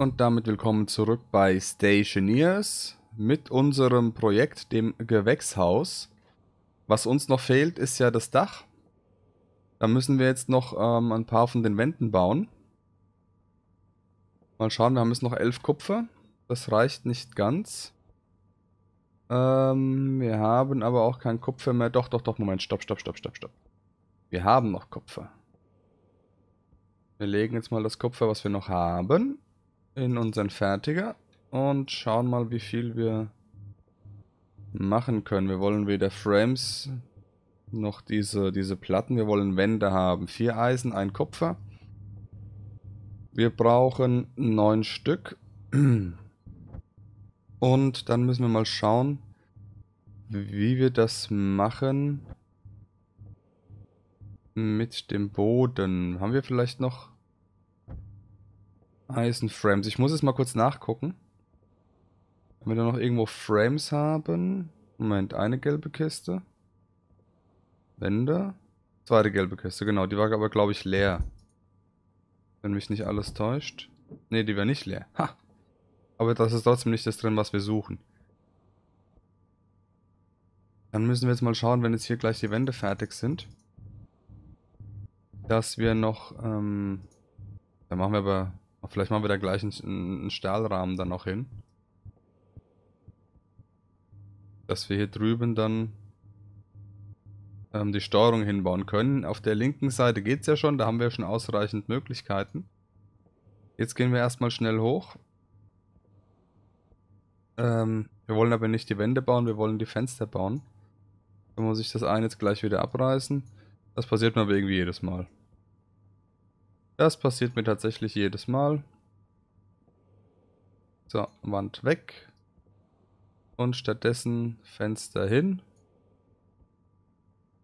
Und damit willkommen zurück bei Stationeers mit unserem Projekt, dem Gewächshaus. Was uns noch fehlt, ist ja das Dach. Da müssen wir jetzt noch ähm, ein paar von den Wänden bauen. Mal schauen, wir haben jetzt noch elf Kupfer. Das reicht nicht ganz. Ähm, wir haben aber auch kein Kupfer mehr. Doch, doch, doch, Moment. Stopp, stopp, stopp, stopp, stopp. Wir haben noch Kupfer. Wir legen jetzt mal das Kupfer, was wir noch haben, in unseren Fertiger und schauen mal, wie viel wir machen können. Wir wollen weder Frames noch diese, diese Platten. Wir wollen Wände haben. Vier Eisen, ein Kupfer. Wir brauchen neun Stück. Und dann müssen wir mal schauen, wie wir das machen mit dem Boden. Haben wir vielleicht noch Eisen Frames. Ich muss es mal kurz nachgucken. Wenn wir da noch irgendwo Frames haben. Moment, eine gelbe Kiste. Wände. Zweite gelbe Kiste, genau. Die war aber, glaube ich, leer. Wenn mich nicht alles täuscht. Ne, die war nicht leer. Ha! Aber das ist trotzdem nicht das drin, was wir suchen. Dann müssen wir jetzt mal schauen, wenn jetzt hier gleich die Wände fertig sind. Dass wir noch, ähm, da machen wir aber Vielleicht machen wir da gleich einen, Stahlrahmen dann noch hin. Dass wir hier drüben dann ähm, die Steuerung hinbauen können. Auf der linken Seite geht es ja schon, da haben wir schon ausreichend Möglichkeiten. Jetzt gehen wir erstmal schnell hoch. Ähm, wir wollen aber nicht die Wände bauen, wir wollen die Fenster bauen. Da muss ich das eine jetzt gleich wieder abreißen. Das passiert mir aber irgendwie jedes Mal. Das passiert mir tatsächlich jedes Mal. So, Wand weg. Und stattdessen Fenster hin.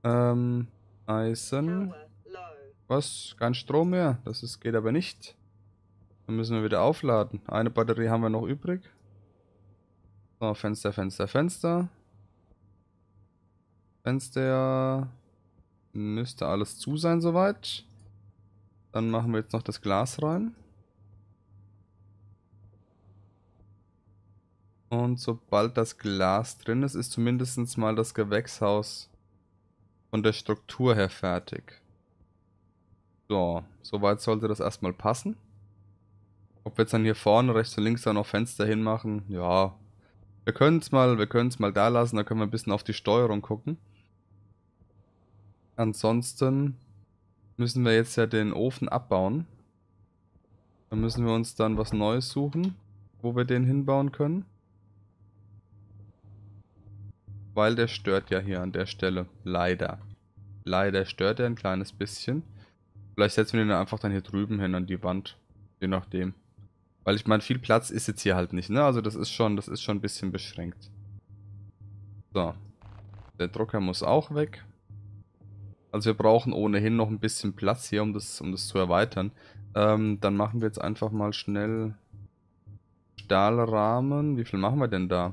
Ähm, Eisen. Was? Kein Strom mehr? Das ist, geht aber nicht. Dann müssen wir wieder aufladen. Eine Batterie haben wir noch übrig. So, Fenster, Fenster, Fenster. Fenster müsste alles zu sein soweit. Dann machen wir jetzt noch das Glas rein. Und sobald das Glas drin ist, ist zumindest mal das Gewächshaus von der Struktur her fertig. So, soweit sollte das erstmal passen. Ob wir jetzt dann hier vorne rechts und links dann noch Fenster hinmachen, ja. Wir können es mal, wir können es mal da lassen, da können wir ein bisschen auf die Steuerung gucken. Ansonsten müssen wir jetzt ja den Ofen abbauen. Dann müssen wir uns dann was Neues suchen, wo wir den hinbauen können. Weil der stört ja hier an der Stelle. Leider. Leider stört er ein kleines bisschen. Vielleicht setzen wir den einfach dann hier drüben hin an die Wand. Je nachdem. Weil ich meine, viel Platz ist jetzt hier halt nicht, ne? Also das ist schon, das ist schon ein bisschen beschränkt. So. Der Drucker muss auch weg. Also wir brauchen ohnehin noch ein bisschen Platz hier, um das, um das zu erweitern. Ähm, dann machen wir jetzt einfach mal schnell Stahlrahmen. Wie viel machen wir denn da?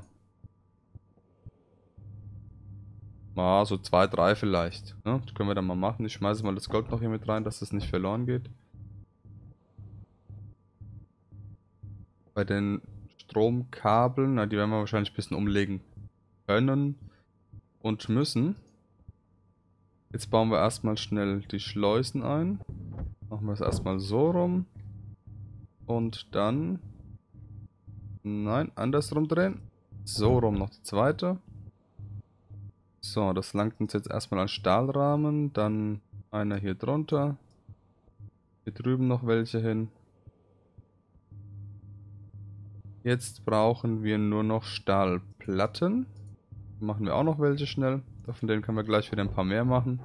Ah, so zwei, drei vielleicht. Ne? Das können wir dann mal machen. Ich schmeiße mal das Gold noch hier mit rein, dass das nicht verloren geht. Bei den Stromkabeln, na, die werden wir wahrscheinlich ein bisschen umlegen können und müssen. Jetzt bauen wir erstmal schnell die Schleusen ein. Machen wir es erstmal so rum. Und dann... Nein, andersrum drehen. So rum noch die zweite. So, das langt uns jetzt erstmal an Stahlrahmen. Dann einer hier drunter. Hier drüben noch welche hin. Jetzt brauchen wir nur noch Stahlplatten. Machen wir auch noch welche schnell. Davon denen können wir gleich wieder ein paar mehr machen.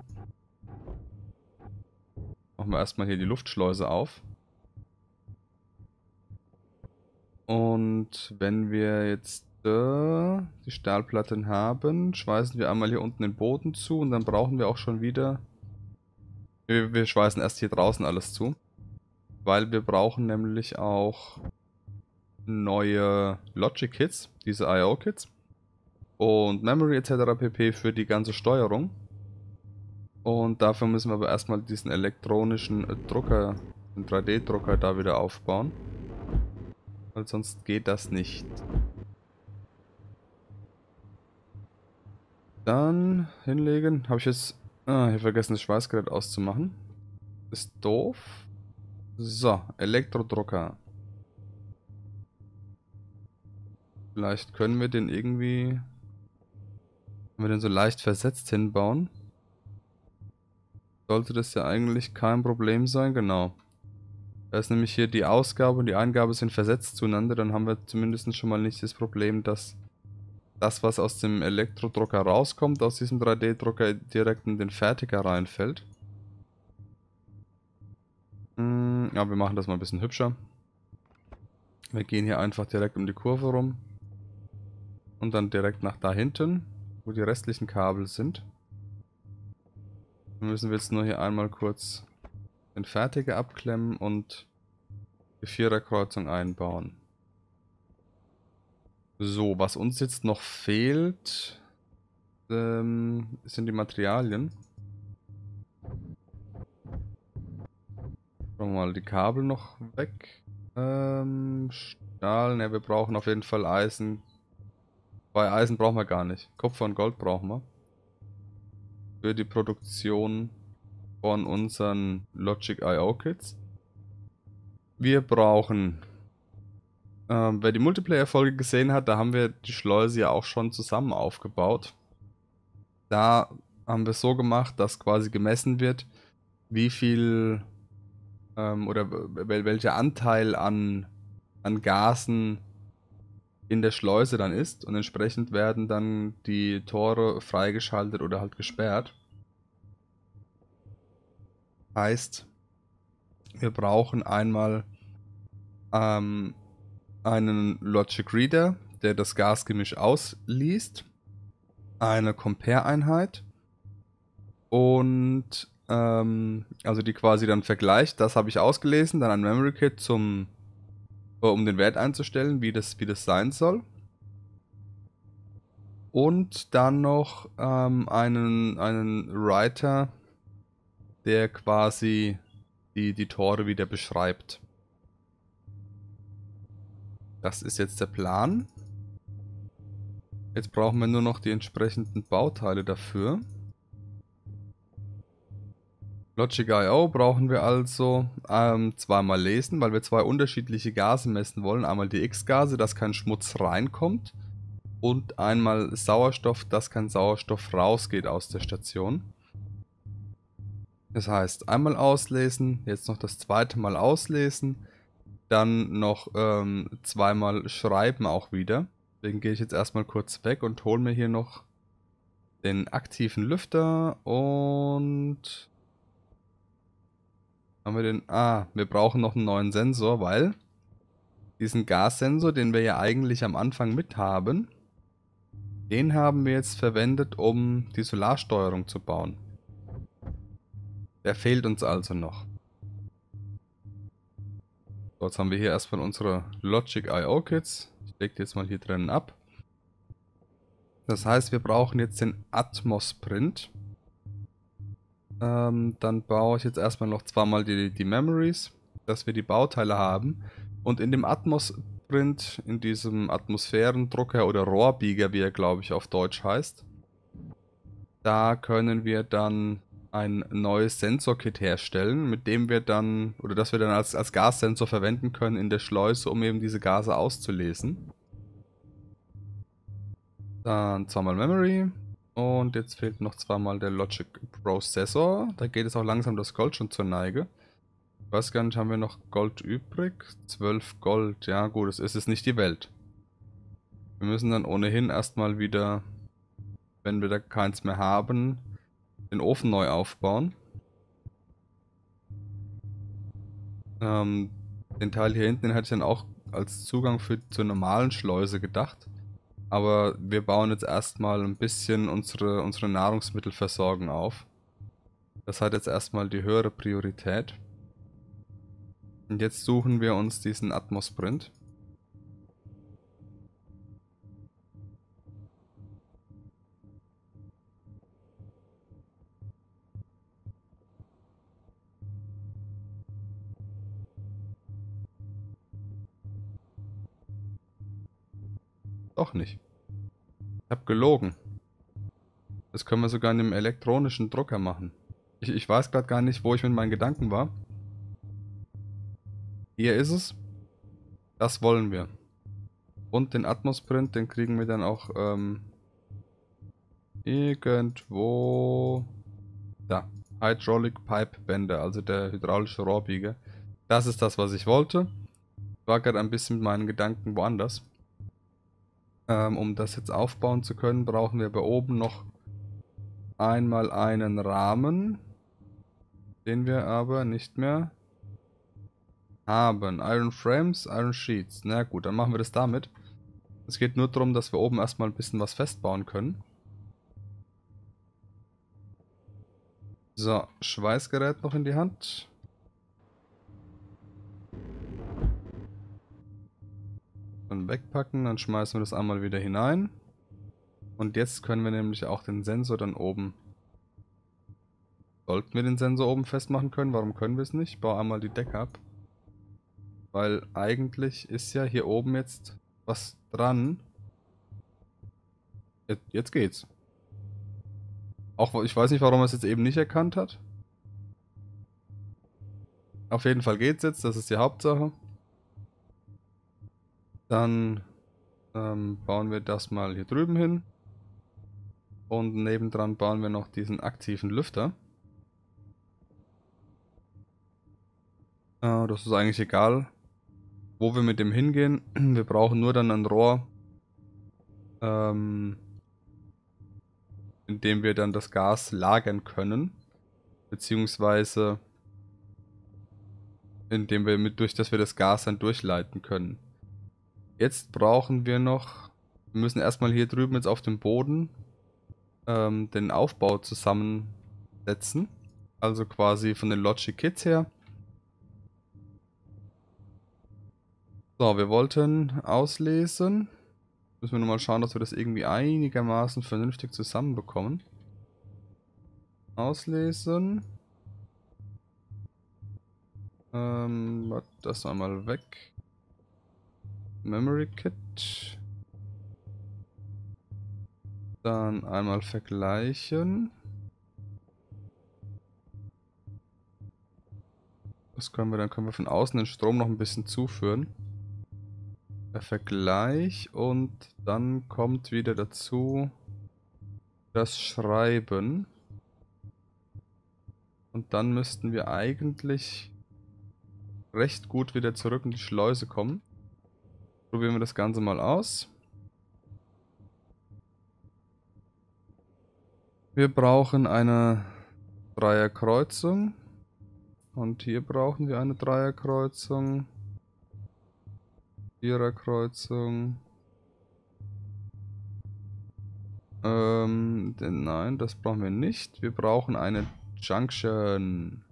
Machen wir erstmal hier die Luftschleuse auf. Und wenn wir jetzt äh, die Stahlplatten haben, schweißen wir einmal hier unten den Boden zu und dann brauchen wir auch schon wieder... Wir, wir schweißen erst hier draußen alles zu. Weil wir brauchen nämlich auch neue Logic-Kits, diese I.O.-Kits und Memory etc. pp. für die ganze Steuerung. Und dafür müssen wir aber erstmal diesen elektronischen Drucker, den 3D-Drucker da wieder aufbauen. Weil sonst geht das nicht. Dann hinlegen. Habe ich jetzt... Ah, hier vergessen das Schweißgerät auszumachen. Ist doof. So, Elektrodrucker. Vielleicht können wir den irgendwie wenn wir den so leicht versetzt hinbauen, sollte das ja eigentlich kein Problem sein, genau. Da ist nämlich hier die Ausgabe und die Eingabe sind versetzt zueinander, dann haben wir zumindest schon mal nicht das Problem, dass das, was aus dem Elektrodrucker rauskommt, aus diesem 3D-Drucker direkt in den Fertiger reinfällt. Hm, ja, wir machen das mal ein bisschen hübscher. Wir gehen hier einfach direkt um die Kurve rum. Und dann direkt nach da hinten wo die restlichen Kabel sind. Dann müssen wir jetzt nur hier einmal kurz den Fertiger abklemmen und die Viererkreuzung einbauen. So, was uns jetzt noch fehlt, ähm, sind die Materialien. Schauen wir mal die Kabel noch weg. Ähm, Stahl, ne, wir brauchen auf jeden Fall Eisen, bei Eisen brauchen wir gar nicht. Kupfer und Gold brauchen wir. Für die Produktion von unseren Logic IO Kits. Wir brauchen, ähm, wer die Multiplayer-Folge gesehen hat, da haben wir die Schleuse ja auch schon zusammen aufgebaut. Da haben wir es so gemacht, dass quasi gemessen wird, wie viel ähm, oder welcher Anteil an, an Gasen in der Schleuse dann ist und entsprechend werden dann die Tore freigeschaltet oder halt gesperrt. Heißt, wir brauchen einmal ähm, einen Logic Reader, der das Gasgemisch ausliest, eine Compare-Einheit und ähm, also die quasi dann vergleicht, das habe ich ausgelesen, dann ein Memory Kit zum äh, um den Wert einzustellen, wie das, wie das sein soll. Und dann noch ähm, einen, einen Writer, der quasi die, die Tore wieder beschreibt. Das ist jetzt der Plan. Jetzt brauchen wir nur noch die entsprechenden Bauteile dafür. Logic.io brauchen wir also ähm, zweimal lesen, weil wir zwei unterschiedliche Gase messen wollen. Einmal die X-Gase, dass kein Schmutz reinkommt und einmal Sauerstoff, dass kein Sauerstoff rausgeht aus der Station. Das heißt, einmal auslesen, jetzt noch das zweite Mal auslesen, dann noch ähm, zweimal schreiben auch wieder. Deswegen gehe ich jetzt erstmal kurz weg und hole mir hier noch den aktiven Lüfter und haben wir den... Ah, wir brauchen noch einen neuen Sensor, weil... Diesen Gassensor, den wir ja eigentlich am Anfang mit haben, den haben wir jetzt verwendet, um die Solarsteuerung zu bauen. Der fehlt uns also noch. So, jetzt haben wir hier erstmal unsere Logic I.O. Kits. Ich lege die jetzt mal hier drinnen ab. Das heißt, wir brauchen jetzt den Atmos Print. Ähm, dann baue ich jetzt erstmal noch zweimal die, die Memories, dass wir die Bauteile haben. Und in dem Atmosprint, in diesem Atmosphärendrucker oder Rohrbieger, wie er glaube ich auf Deutsch heißt, da können wir dann ein neues Sensorkit herstellen, mit dem wir dann, oder das wir dann als, als Gassensor verwenden können in der Schleuse, um eben diese Gase auszulesen. Dann zweimal Memory, und jetzt fehlt noch zweimal der Logic Processor. Da geht es auch langsam das Gold schon zur Neige. Ich weiß gar nicht, haben wir noch Gold übrig? 12 Gold, ja gut, es ist es nicht die Welt. Wir müssen dann ohnehin erstmal wieder, wenn wir da keins mehr haben, den Ofen neu aufbauen. Ähm, den Teil hier hinten den hatte ich dann auch als Zugang für zur normalen Schleuse gedacht. Aber wir bauen jetzt erstmal ein bisschen unsere, unsere Nahrungsmittelversorgung auf. Das hat jetzt erstmal die höhere Priorität. Und jetzt suchen wir uns diesen Atmosprint. Doch nicht. Ich habe gelogen. Das können wir sogar in dem elektronischen Drucker machen. Ich, ich weiß gerade gar nicht, wo ich mit meinen Gedanken war. Hier ist es. Das wollen wir. Und den Atmosprint, den kriegen wir dann auch ähm, irgendwo... Da. Hydraulic Pipe Bänder, also der hydraulische Rohrbieger. Das ist das, was ich wollte. Ich war gerade ein bisschen mit meinen Gedanken woanders. Ähm, um das jetzt aufbauen zu können, brauchen wir bei oben noch einmal einen Rahmen, den wir aber nicht mehr haben. Iron Frames, Iron Sheets. Na gut, dann machen wir das damit. Es geht nur darum, dass wir oben erstmal ein bisschen was festbauen können. So, Schweißgerät noch in die Hand. Dann wegpacken, dann schmeißen wir das einmal wieder hinein. Und jetzt können wir nämlich auch den Sensor dann oben... Sollten wir den Sensor oben festmachen können? Warum können wir es nicht? Ich baue einmal die Decke ab. Weil eigentlich ist ja hier oben jetzt was dran. Jetzt, jetzt geht's. Auch ich weiß nicht, warum er es jetzt eben nicht erkannt hat. Auf jeden Fall geht's jetzt, das ist die Hauptsache. Dann ähm, bauen wir das mal hier drüben hin. Und nebendran bauen wir noch diesen aktiven Lüfter. Äh, das ist eigentlich egal, wo wir mit dem hingehen. Wir brauchen nur dann ein Rohr, ähm, in dem wir dann das Gas lagern können. Beziehungsweise indem wir mit durch, dass wir das Gas dann durchleiten können. Jetzt brauchen wir noch, wir müssen erstmal hier drüben jetzt auf dem Boden ähm, den Aufbau zusammensetzen. Also quasi von den Logic Kits her. So, wir wollten auslesen. Müssen wir nochmal schauen, dass wir das irgendwie einigermaßen vernünftig zusammenbekommen. Auslesen. Ähm, das einmal weg. Memory Kit. Dann einmal vergleichen. Was können wir? Dann können wir von außen den Strom noch ein bisschen zuführen. Der Vergleich und dann kommt wieder dazu das Schreiben. Und dann müssten wir eigentlich recht gut wieder zurück in die Schleuse kommen. Probieren wir das Ganze mal aus. Wir brauchen eine Dreierkreuzung. Und hier brauchen wir eine Dreierkreuzung. Viererkreuzung. Ähm, denn nein, das brauchen wir nicht. Wir brauchen eine Junction.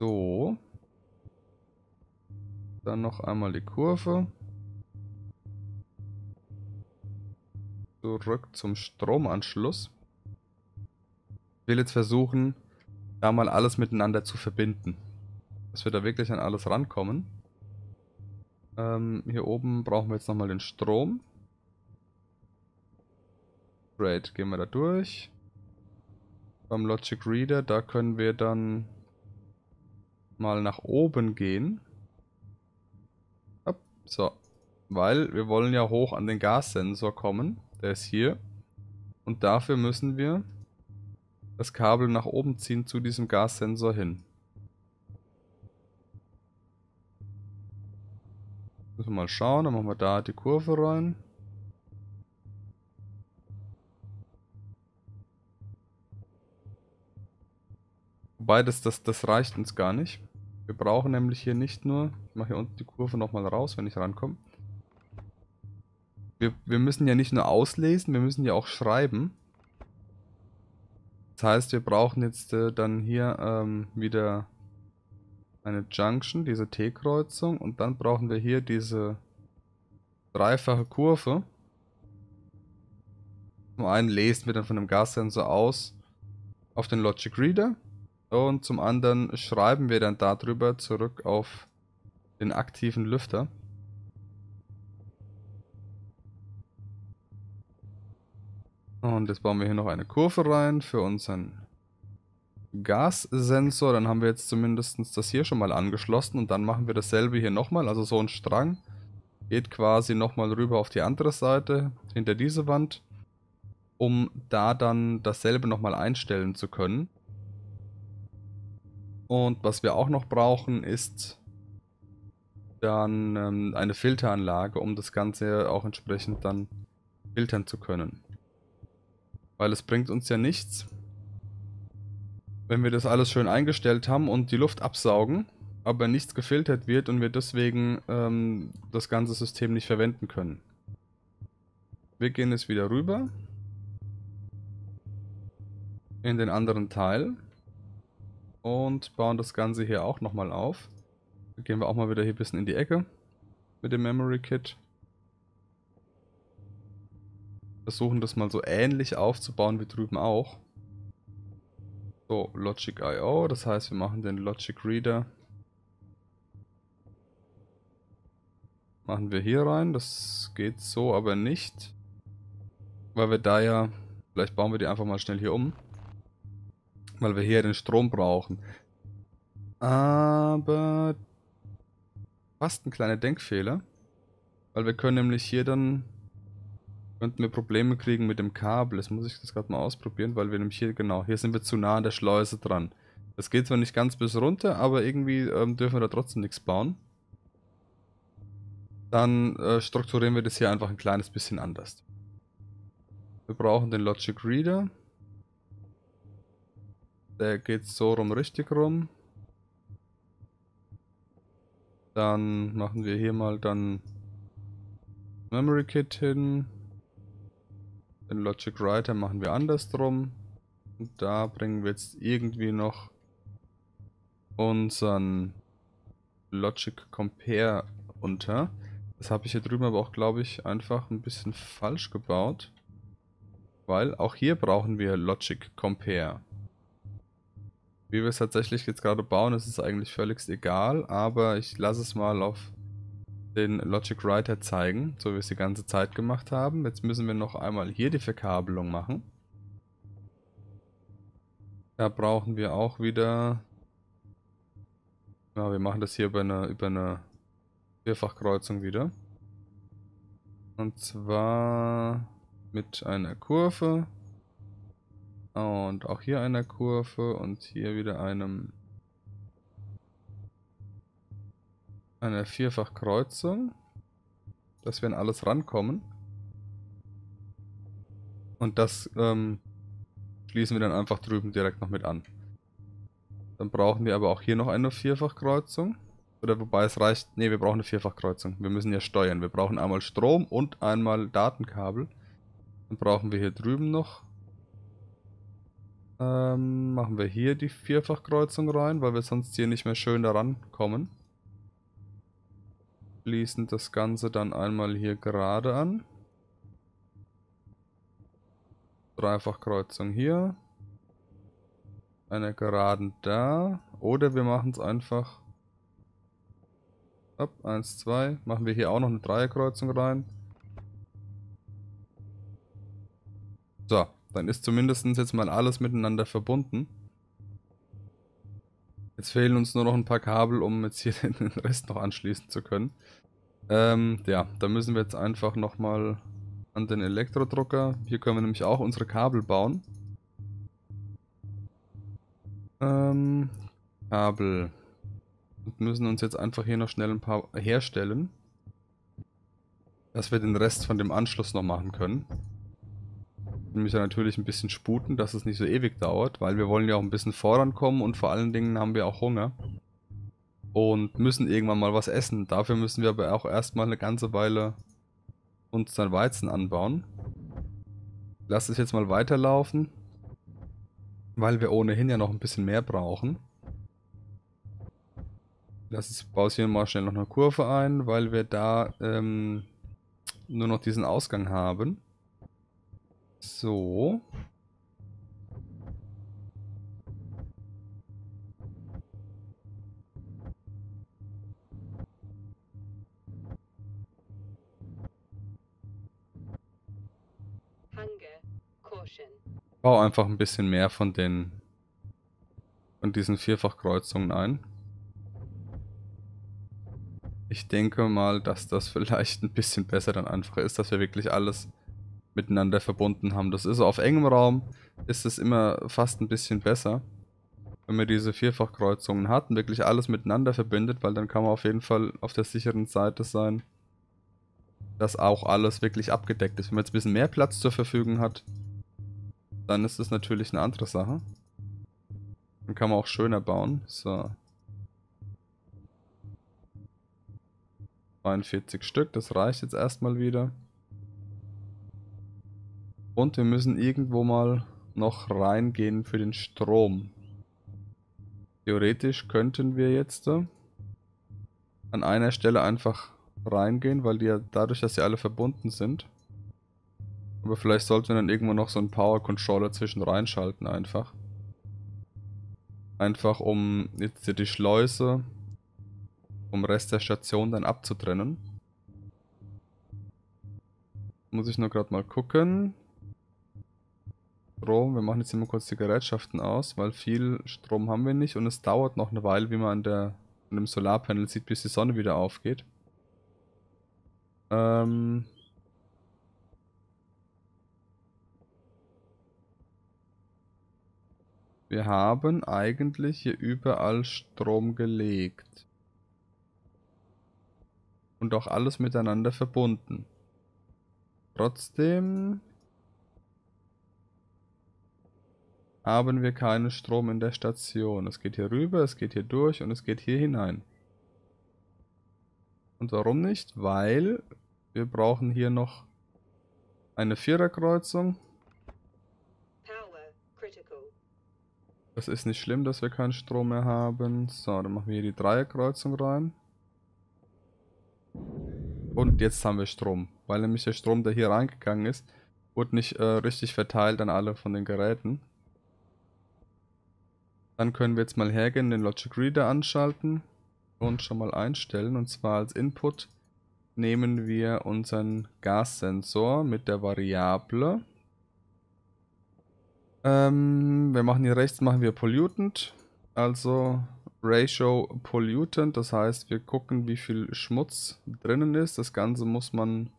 So. Dann noch einmal die Kurve. Zurück zum Stromanschluss. Ich will jetzt versuchen, da mal alles miteinander zu verbinden. Dass wir da wirklich an alles rankommen. Ähm, hier oben brauchen wir jetzt nochmal den Strom. Great, gehen wir da durch. Beim Logic Reader, da können wir dann mal nach oben gehen. So, weil wir wollen ja hoch an den Gassensor kommen. Der ist hier. Und dafür müssen wir das Kabel nach oben ziehen zu diesem Gassensor hin. Müssen wir mal schauen, dann machen wir da die Kurve rein. Wobei, das, das, das reicht uns gar nicht. Wir brauchen nämlich hier nicht nur, ich mache hier unten die Kurve nochmal raus, wenn ich rankomme. Wir, wir müssen ja nicht nur auslesen, wir müssen ja auch schreiben. Das heißt, wir brauchen jetzt äh, dann hier ähm, wieder eine Junction, diese T-Kreuzung und dann brauchen wir hier diese dreifache Kurve. Zum einen lesen wir dann von dem Gassensor aus auf den Logic Reader und zum anderen schreiben wir dann darüber zurück auf den aktiven Lüfter. Und jetzt bauen wir hier noch eine Kurve rein für unseren Gassensor. Dann haben wir jetzt zumindest das hier schon mal angeschlossen. Und dann machen wir dasselbe hier nochmal. Also so ein Strang geht quasi nochmal rüber auf die andere Seite, hinter diese Wand, um da dann dasselbe nochmal einstellen zu können. Und was wir auch noch brauchen, ist dann ähm, eine Filteranlage, um das Ganze auch entsprechend dann filtern zu können. Weil es bringt uns ja nichts, wenn wir das alles schön eingestellt haben und die Luft absaugen, aber nichts gefiltert wird und wir deswegen ähm, das ganze System nicht verwenden können. Wir gehen jetzt wieder rüber in den anderen Teil. Und bauen das Ganze hier auch nochmal auf. gehen wir auch mal wieder hier ein bisschen in die Ecke mit dem Memory Kit. Versuchen das mal so ähnlich aufzubauen wie drüben auch. So, Logic IO, das heißt wir machen den Logic Reader. Machen wir hier rein, das geht so aber nicht. Weil wir da ja, vielleicht bauen wir die einfach mal schnell hier um weil wir hier den Strom brauchen. Aber fast ein kleiner Denkfehler, weil wir können nämlich hier dann könnten wir Probleme kriegen mit dem Kabel. Das muss ich das gerade mal ausprobieren, weil wir nämlich hier, genau, hier sind wir zu nah an der Schleuse dran. Das geht zwar nicht ganz bis runter, aber irgendwie ähm, dürfen wir da trotzdem nichts bauen. Dann äh, strukturieren wir das hier einfach ein kleines bisschen anders. Wir brauchen den Logic Reader. Der geht so rum richtig rum. Dann machen wir hier mal dann Memory Kit hin. Den Logic Writer machen wir andersrum. Und da bringen wir jetzt irgendwie noch unseren Logic Compare unter. Das habe ich hier drüben aber auch, glaube ich, einfach ein bisschen falsch gebaut. Weil auch hier brauchen wir Logic Compare. Wie wir es tatsächlich jetzt gerade bauen, ist es eigentlich völlig egal, aber ich lasse es mal auf den Logic Writer zeigen, so wie wir es die ganze Zeit gemacht haben. Jetzt müssen wir noch einmal hier die Verkabelung machen. Da brauchen wir auch wieder... Ja, wir machen das hier über eine, über eine Vierfachkreuzung wieder. Und zwar mit einer Kurve. Und auch hier einer Kurve und hier wieder einem einer Vierfachkreuzung, dass wir an alles rankommen. Und das ähm, schließen wir dann einfach drüben direkt noch mit an. Dann brauchen wir aber auch hier noch eine Vierfachkreuzung. Oder wobei es reicht, Ne, wir brauchen eine Vierfachkreuzung. Wir müssen ja steuern. Wir brauchen einmal Strom und einmal Datenkabel. Dann brauchen wir hier drüben noch ähm, machen wir hier die Vierfachkreuzung rein, weil wir sonst hier nicht mehr schön daran kommen. Schließen das Ganze dann einmal hier gerade an. Dreifachkreuzung hier. Eine geraden da. Oder wir machen es einfach. Ab, 1, 2. Machen wir hier auch noch eine Dreierkreuzung rein. So, dann ist zumindest jetzt mal alles miteinander verbunden. Jetzt fehlen uns nur noch ein paar Kabel, um jetzt hier den Rest noch anschließen zu können. Ähm, ja, da müssen wir jetzt einfach nochmal an den Elektrodrucker. Hier können wir nämlich auch unsere Kabel bauen. Ähm, Kabel. Und müssen uns jetzt einfach hier noch schnell ein paar herstellen. Dass wir den Rest von dem Anschluss noch machen können müssen wir natürlich ein bisschen sputen, dass es nicht so ewig dauert, weil wir wollen ja auch ein bisschen vorankommen und vor allen Dingen haben wir auch Hunger. Und müssen irgendwann mal was essen. Dafür müssen wir aber auch erstmal eine ganze Weile uns dann Weizen anbauen. Lass es jetzt mal weiterlaufen, weil wir ohnehin ja noch ein bisschen mehr brauchen. Lass es, baue hier mal schnell noch eine Kurve ein, weil wir da ähm, nur noch diesen Ausgang haben. So. Ich baue einfach ein bisschen mehr von den von diesen Vierfachkreuzungen ein. Ich denke mal, dass das vielleicht ein bisschen besser dann einfach ist, dass wir wirklich alles miteinander verbunden haben. Das ist auf engem Raum, ist es immer fast ein bisschen besser, wenn man diese Vierfachkreuzungen hat und wirklich alles miteinander verbindet, weil dann kann man auf jeden Fall auf der sicheren Seite sein, dass auch alles wirklich abgedeckt ist. Wenn man jetzt ein bisschen mehr Platz zur Verfügung hat, dann ist das natürlich eine andere Sache. Dann kann man auch schöner bauen. So. 42 Stück, das reicht jetzt erstmal wieder. Und wir müssen irgendwo mal noch reingehen für den Strom. Theoretisch könnten wir jetzt an einer Stelle einfach reingehen, weil die ja dadurch, dass sie alle verbunden sind. Aber vielleicht sollten wir dann irgendwo noch so einen Power Controller zwischen reinschalten einfach. Einfach um jetzt hier die Schleuse vom Rest der Station dann abzutrennen. Muss ich nur gerade mal gucken. Strom. Wir machen jetzt immer kurz die Gerätschaften aus, weil viel Strom haben wir nicht und es dauert noch eine Weile, wie man an, der, an dem Solarpanel sieht, bis die Sonne wieder aufgeht. Ähm wir haben eigentlich hier überall Strom gelegt. Und auch alles miteinander verbunden. Trotzdem haben wir keinen Strom in der Station. Es geht hier rüber, es geht hier durch und es geht hier hinein. Und warum nicht? Weil wir brauchen hier noch eine Viererkreuzung. Das ist nicht schlimm, dass wir keinen Strom mehr haben. So, dann machen wir hier die Dreierkreuzung rein. Und jetzt haben wir Strom. Weil nämlich der Strom, der hier reingegangen ist, wurde nicht äh, richtig verteilt an alle von den Geräten. Dann können wir jetzt mal hergehen, den Logic Reader anschalten und schon mal einstellen. Und zwar als Input nehmen wir unseren Gassensor mit der Variable. Ähm, wir machen hier rechts machen wir Pollutant, also Ratio Pollutant, das heißt wir gucken wie viel Schmutz drinnen ist. Das Ganze muss man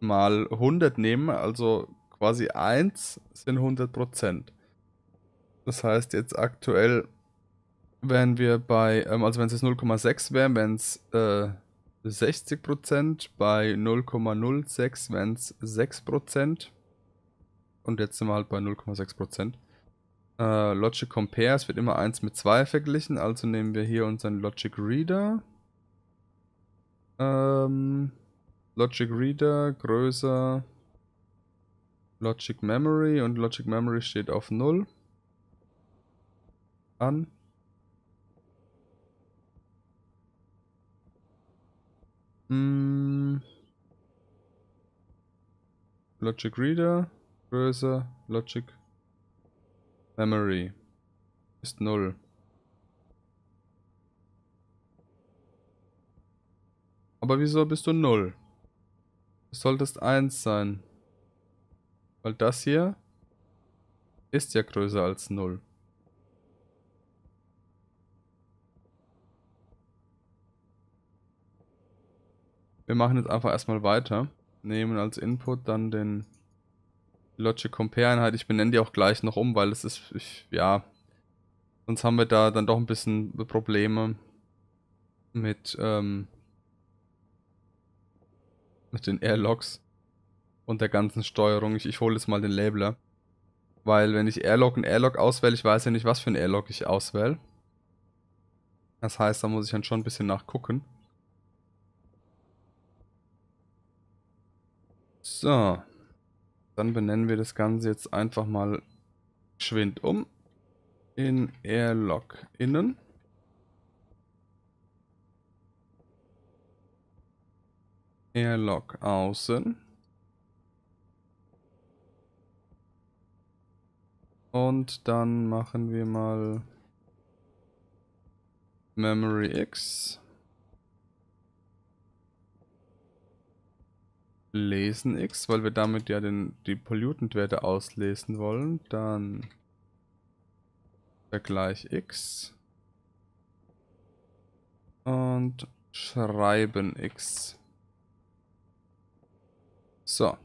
mal 100 nehmen, also quasi 1 sind 100 Prozent. Das heißt jetzt aktuell wären wir bei, ähm, also wenn es 0,6 wären, wären es äh, 60%, bei 0,06 wären es 6%. Und jetzt sind wir halt bei 0,6%. Äh, Logic Compare, es wird immer 1 mit 2 verglichen, also nehmen wir hier unseren Logic Reader. Ähm, Logic Reader größer Logic Memory und Logic Memory steht auf 0 an. Hm. Logic Reader, Größe, Logic Memory ist 0. Aber wieso bist du 0? Du solltest 1 sein. Weil das hier ist ja größer als 0. Wir machen jetzt einfach erstmal weiter. Nehmen als Input dann den Logic Compare Einheit. Ich benenne die auch gleich noch um, weil es ist, ich, ja, sonst haben wir da dann doch ein bisschen Probleme mit, ähm, mit den Airlocks und der ganzen Steuerung. Ich, ich hole jetzt mal den Labeler. Weil wenn ich Airlock und Airlock auswähle, ich weiß ja nicht, was für ein Airlock ich auswähle. Das heißt, da muss ich dann schon ein bisschen nachgucken. So. Dann benennen wir das Ganze jetzt einfach mal schwind um. In Airlock innen. Airlock außen. Und dann machen wir mal Memory X. lesen x, weil wir damit ja den, die Pollutant-Werte auslesen wollen. Dann Vergleich x und schreiben x. So.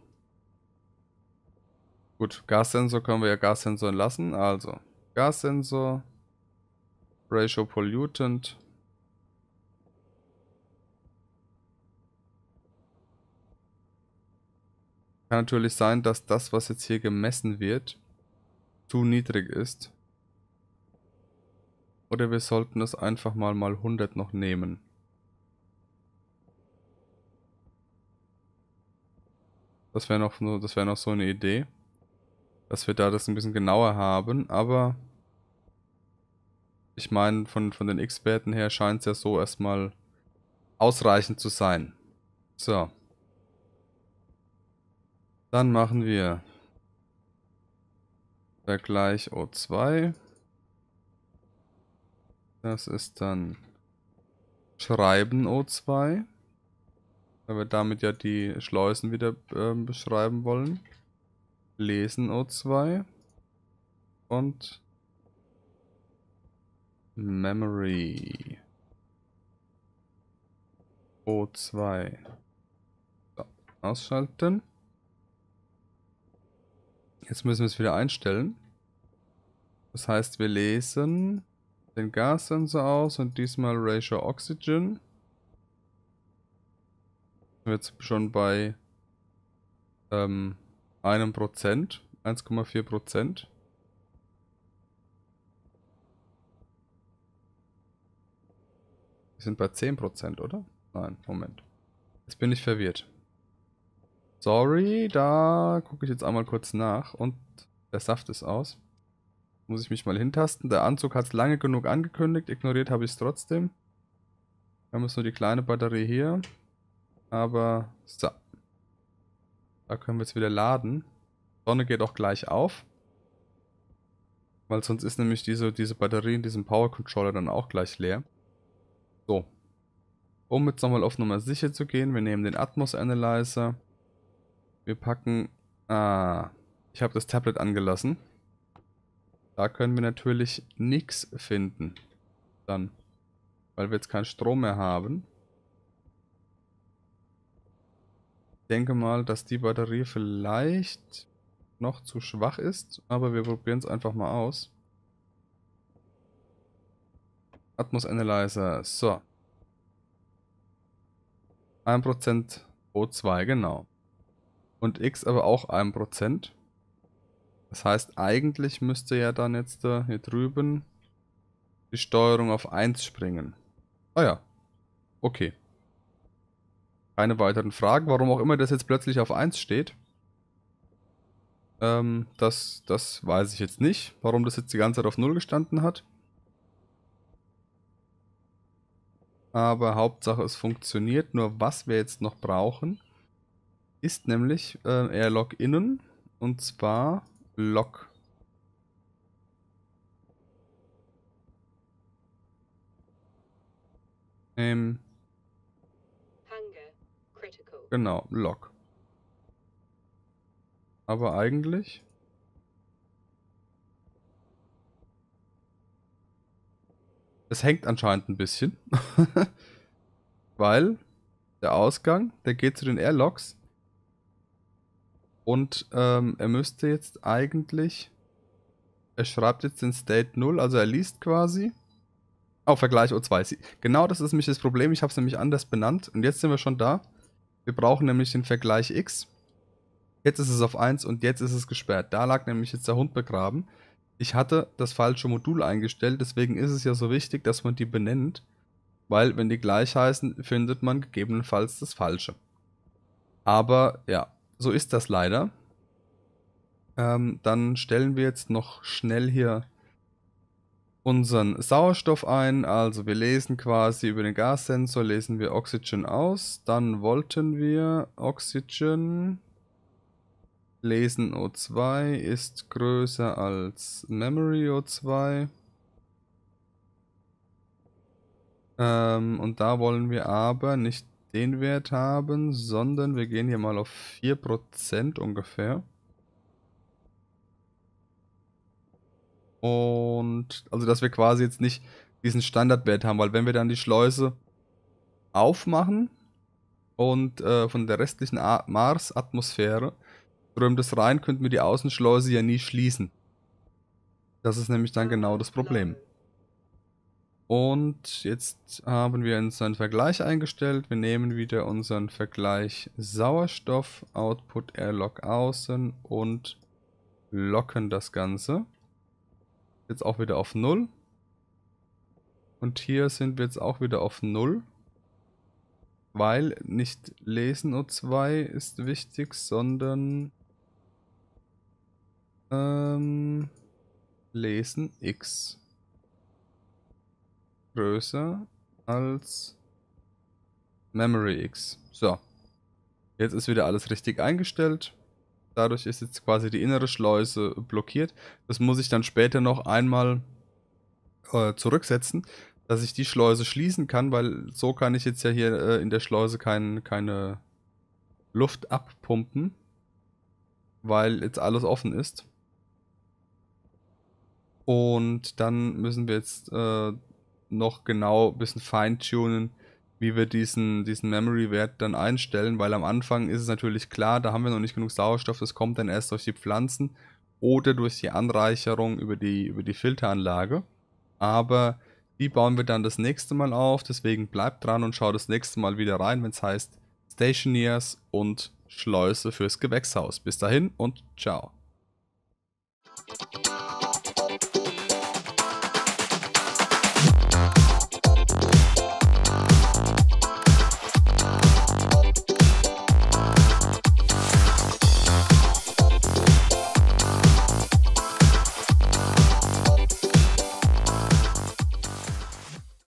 Gut, Gassensor können wir ja Gassensor lassen. Also Gassensor, Ratio Pollutant. Kann natürlich sein, dass das, was jetzt hier gemessen wird, zu niedrig ist. Oder wir sollten es einfach mal mal 100 noch nehmen. Das wäre noch, wär noch so eine Idee, dass wir da das ein bisschen genauer haben, aber ich meine, von, von den X-Werten her scheint es ja so erstmal ausreichend zu sein. So. Dann machen wir Vergleich O2. Das ist dann Schreiben O2. Weil wir damit ja die Schleusen wieder äh, beschreiben wollen. Lesen O2. Und Memory. O2. So, ausschalten. Jetzt müssen wir es wieder einstellen. Das heißt, wir lesen den Gassensor aus und diesmal Ratio Oxygen. Jetzt schon bei ähm, einem Prozent, 1,4 Prozent. Wir sind bei 10 Prozent, oder? Nein, Moment. Jetzt bin ich verwirrt. Sorry, da gucke ich jetzt einmal kurz nach. Und der Saft ist aus. Muss ich mich mal hintasten. Der Anzug hat es lange genug angekündigt. Ignoriert habe ich es trotzdem. Wir haben jetzt nur die kleine Batterie hier. Aber so. Da können wir jetzt wieder laden. Sonne geht auch gleich auf. Weil sonst ist nämlich diese, diese Batterie in diesem Power Controller dann auch gleich leer. So. Um jetzt nochmal auf Nummer sicher zu gehen, wir nehmen den Atmos Analyzer. Wir packen... Ah, ich habe das Tablet angelassen. Da können wir natürlich nichts finden. Dann. Weil wir jetzt keinen Strom mehr haben. Ich denke mal, dass die Batterie vielleicht noch zu schwach ist. Aber wir probieren es einfach mal aus. Atmos Analyzer. So. 1% O2, genau. Und x aber auch 1%. Das heißt, eigentlich müsste ja dann jetzt da hier drüben die Steuerung auf 1 springen. Ah ja. Okay. Keine weiteren Fragen. Warum auch immer das jetzt plötzlich auf 1 steht. Ähm, das, das weiß ich jetzt nicht. Warum das jetzt die ganze Zeit auf 0 gestanden hat. Aber Hauptsache es funktioniert. Nur was wir jetzt noch brauchen ist nämlich äh, Airlock innen und zwar Lock. Ähm. Genau, Lock. Aber eigentlich... Es hängt anscheinend ein bisschen. Weil der Ausgang, der geht zu den Airlocks und ähm, er müsste jetzt eigentlich... Er schreibt jetzt den State 0, also er liest quasi. Oh, Vergleich O2. Genau das ist nämlich das Problem. Ich habe es nämlich anders benannt. Und jetzt sind wir schon da. Wir brauchen nämlich den Vergleich X. Jetzt ist es auf 1 und jetzt ist es gesperrt. Da lag nämlich jetzt der Hund begraben. Ich hatte das falsche Modul eingestellt, deswegen ist es ja so wichtig, dass man die benennt. Weil, wenn die gleich heißen, findet man gegebenenfalls das Falsche. Aber, ja, so ist das leider. Ähm, dann stellen wir jetzt noch schnell hier unseren Sauerstoff ein. Also wir lesen quasi über den Gassensor, lesen wir Oxygen aus. Dann wollten wir Oxygen lesen O2 ist größer als Memory O2. Ähm, und da wollen wir aber nicht den Wert haben, sondern wir gehen hier mal auf 4% ungefähr. Und also, dass wir quasi jetzt nicht diesen Standardwert haben, weil wenn wir dann die Schleuse aufmachen und äh, von der restlichen Mars-Atmosphäre strömt es rein, könnten wir die Außenschleuse ja nie schließen. Das ist nämlich dann genau das Problem. Und jetzt haben wir unseren Vergleich eingestellt. Wir nehmen wieder unseren Vergleich Sauerstoff, Output Airlock außen und locken das Ganze. Jetzt auch wieder auf 0. Und hier sind wir jetzt auch wieder auf 0. Weil nicht lesen O2 ist wichtig, sondern ähm, lesen X größer als Memory X. So. Jetzt ist wieder alles richtig eingestellt. Dadurch ist jetzt quasi die innere Schleuse blockiert. Das muss ich dann später noch einmal äh, zurücksetzen, dass ich die Schleuse schließen kann, weil so kann ich jetzt ja hier äh, in der Schleuse kein, keine Luft abpumpen, weil jetzt alles offen ist. Und dann müssen wir jetzt äh, noch genau ein bisschen feintunen, wie wir diesen, diesen Memory-Wert dann einstellen, weil am Anfang ist es natürlich klar, da haben wir noch nicht genug Sauerstoff, das kommt dann erst durch die Pflanzen oder durch die Anreicherung über die, über die Filteranlage. Aber die bauen wir dann das nächste Mal auf, deswegen bleibt dran und schaut das nächste Mal wieder rein, wenn es heißt Stationiers und Schleuse fürs Gewächshaus. Bis dahin und ciao.